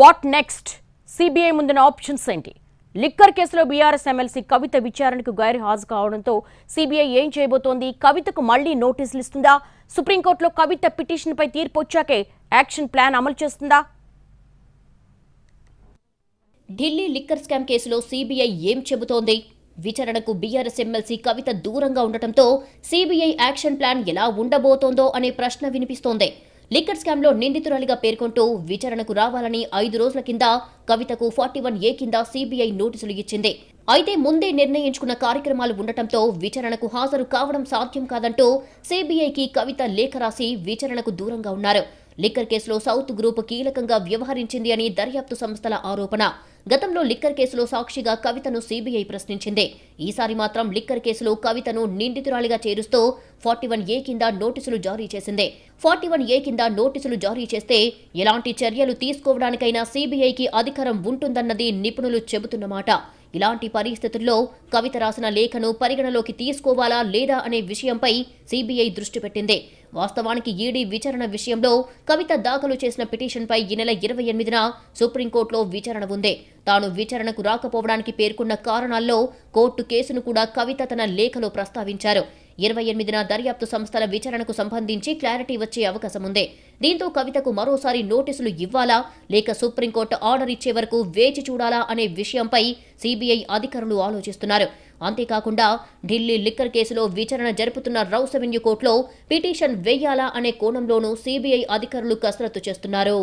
what next CBI ముందున్న options ఏంటి liquor కేసులో బీఆర్ఎస్ ఎమ్మెల్సీ కవిత విచారణకు హాజరు కావడంతో సిబిఐ ఏం చేయబోతోంది కవితకు మళ్లీ నోటీసులు ఇస్తుందా సుప్రీంకోర్టులో కవిత పిటిషన్పై తీర్పు వచ్చాకే యాక్షన్ ప్లాన్ అమలు చేస్తుందా ఢిల్లీ లిక్కర్ స్కామ్ కేసులో సిబిఐ ఏం చెబుతోంది విచారణకు బీఆర్ఎస్ ఎమ్మెల్సీ కవిత దూరంగా ఉండటంతో సిబిఐ యాక్షన్ ప్లాన్ ఎలా ఉండబోతోందో అనే ప్రశ్న వినిపిస్తోంది లిక్కర్ స్కామ్లో నిందితురాలిగా పేర్కొంటూ విచారణకు రావాలని ఐదు రోజుల కింద కవితకు ఫార్టీ వన్ ఏ కింద సీబీఐ నోటీసులు ఇచ్చింది అయితే ముందే నిర్ణయించుకున్న కార్యక్రమాలు ఉండటంతో విచారణకు హాజరు కావడం సాధ్యం కాదంటూ సీబీఐకి కవిత లేఖ రాసి విచారణకు దూరంగా ఉన్నారు లిక్కర్ కేసులో సౌత్ గ్రూప్ కీలకంగా వ్యవహరించింది అని దర్యాప్తు సంస్థల ఆరోపణ గతంలో లిక్కర్ కేసులో సాక్షిగా కవితను సీబీఐ ప్రశ్నించింది ఈసారి మాత్రం లిక్కర్ కేసులో కవితను నిందితురాలిగా చేరుస్తూ ఫార్టీ వన్ ఏ కింద నోటీసులు జారీ చేసింది ఫార్టీ వన్ ఏ కింద నోటీసులు జారీ చేస్తే ఎలాంటి చర్యలు తీసుకోవడానికైనా సీబీఐకి అధికారం ఉంటుందన్నది నిపుణులు చెబుతున్నమాట ఇలాంటి పరిస్థితుల్లో కవిత రాసిన లేఖను పరిగణలోకి తీసుకోవాలా లేదా అనే విషయంపై సీబీఐ దృష్టి పెట్టింది వాస్తవానికి ఈడీ విచారణ విషయంలో కవిత దాఖలు చేసిన పిటిషన్పై ఈ నెల ఇరవై ఎనిమిదిన సుప్రీంకోర్టులో విచారణ ఉంది తాను విచారణకు రాకపోవడానికి పేర్కొన్న కారణాల్లో కోర్టు కేసును కూడా కవిత తన లేఖలో ప్రస్తావించారు ఇరవై ఎనిమిదిన దర్యాప్తు సంస్థల విచారణకు సంబంధించి క్లారిటీ వచ్చే అవకాశం ఉంది దీంతో కవితకు మరోసారి నోటీసులు ఇవ్వాలా లేక సుప్రీంకోర్టు ఆర్డర్ ఇచ్చే వరకు వేచి చూడాలా అనే విషయంపై సీబీఐ అధికారులు ఆలోచిస్తున్నారు అంతేకాకుండా ఢిల్లీ లిక్కర్ కేసులో విచారణ జరుపుతున్న రౌస్ అవెన్యూ కోర్టులో పిటిషన్ వేయాలా అనే కోణంలోనూ సీబీఐ అధికారులు కసరత్తు చేస్తున్నారు